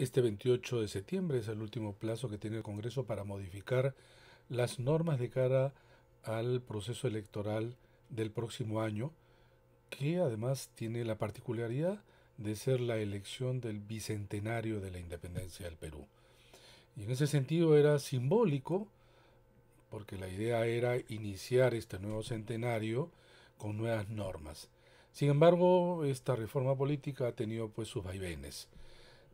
Este 28 de septiembre es el último plazo que tiene el Congreso para modificar las normas de cara al proceso electoral del próximo año, que además tiene la particularidad de ser la elección del bicentenario de la independencia del Perú. Y en ese sentido era simbólico, porque la idea era iniciar este nuevo centenario con nuevas normas. Sin embargo, esta reforma política ha tenido pues sus vaivenes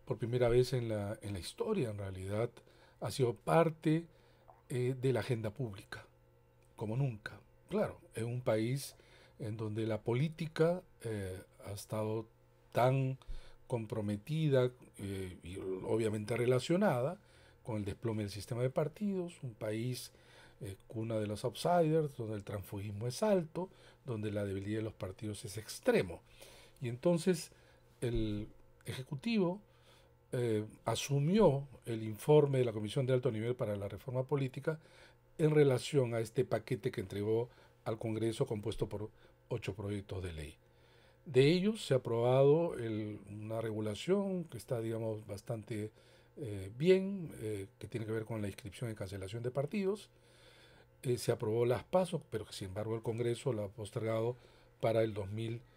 por primera vez en la, en la historia, en realidad, ha sido parte eh, de la agenda pública, como nunca. Claro, es un país en donde la política eh, ha estado tan comprometida eh, y obviamente relacionada con el desplome del sistema de partidos, un país cuna de los outsiders, donde el transfugismo es alto, donde la debilidad de los partidos es extremo. Y entonces el Ejecutivo eh, asumió el informe de la Comisión de Alto Nivel para la Reforma Política en relación a este paquete que entregó al Congreso compuesto por ocho proyectos de ley. De ellos se ha aprobado una regulación que está, digamos, bastante eh, bien, eh, que tiene que ver con la inscripción y cancelación de partidos. se aprobó las pasos, pero que sin embargo el Congreso lo ha postergado para el 2020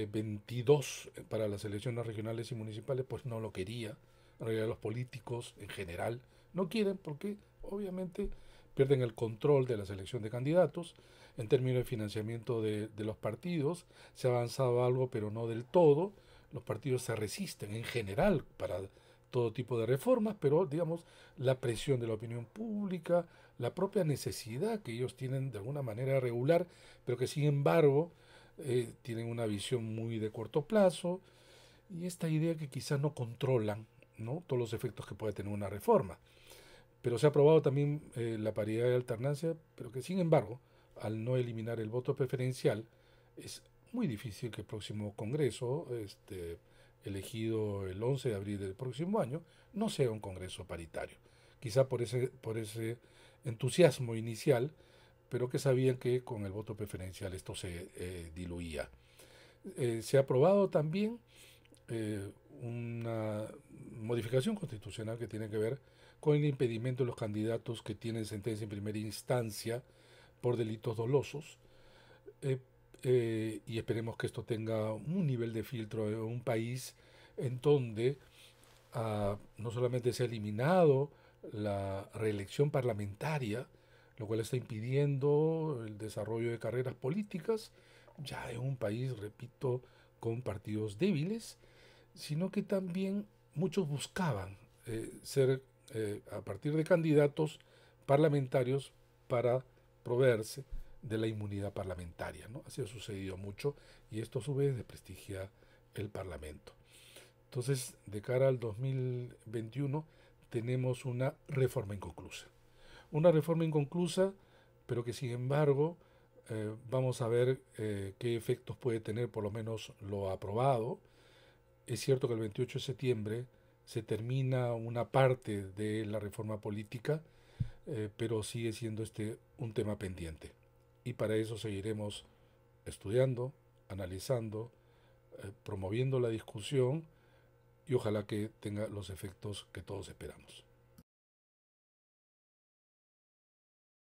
22 eh, eh, para las elecciones regionales y municipales, pues no lo quería. realidad los políticos en general no quieren porque obviamente pierden el control de la selección de candidatos. En términos de financiamiento de, de los partidos, se ha avanzado algo, pero no del todo. Los partidos se resisten en general para todo tipo de reformas, pero digamos la presión de la opinión pública, la propia necesidad que ellos tienen de alguna manera regular, pero que sin embargo eh, tienen una visión muy de corto plazo y esta idea que quizás no controlan ¿no? todos los efectos que puede tener una reforma. Pero se ha aprobado también eh, la paridad de alternancia, pero que sin embargo, al no eliminar el voto preferencial, es muy difícil que el próximo Congreso, este, elegido el 11 de abril del próximo año, no sea un Congreso paritario. Quizá por ese, por ese entusiasmo inicial, pero que sabían que con el voto preferencial esto se eh, diluía. Eh, se ha aprobado también eh, una modificación constitucional que tiene que ver con el impedimento de los candidatos que tienen sentencia en primera instancia por delitos dolosos. y esperemos que esto tenga un nivel de filtro en un país en donde ah, no solamente se ha eliminado la reelección parlamentaria, lo cual está impidiendo el desarrollo de carreras políticas, ya de un país, repito, con partidos débiles, sino que también muchos buscaban eh, ser, eh, a partir de candidatos parlamentarios, para proveerse de la inmunidad parlamentaria. ¿no? Así ha sucedido mucho y esto a su vez desprestigia el Parlamento. Entonces, de cara al 2021, tenemos una reforma inconclusa una reforma inconclusa, pero que sin embargo eh, vamos a ver eh, qué efectos puede tener por lo menos lo aprobado. Es cierto que el 28 de septiembre se termina una parte de la reforma política, eh, pero sigue siendo este un tema pendiente. Y para eso seguiremos estudiando, analizando, promoviendo la discusión y ojalá que tenga los efectos que todos esperamos.